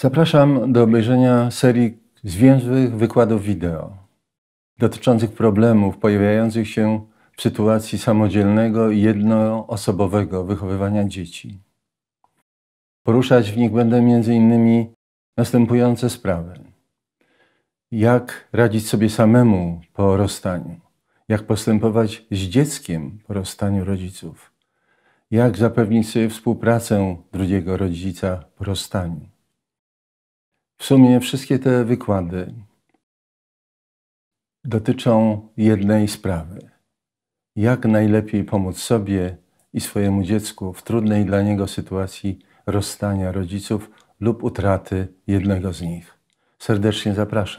Zapraszam do obejrzenia serii zwięzłych wykładów wideo dotyczących problemów pojawiających się w sytuacji samodzielnego i jednoosobowego wychowywania dzieci. Poruszać w nich będę m.in. następujące sprawy. Jak radzić sobie samemu po rozstaniu? Jak postępować z dzieckiem po rozstaniu rodziców? Jak zapewnić sobie współpracę drugiego rodzica po rozstaniu? sumie wszystkie te wykłady dotyczą jednej sprawy. Jak najlepiej pomóc sobie i swojemu dziecku w trudnej dla niego sytuacji rozstania rodziców lub utraty jednego z nich. Serdecznie zapraszam.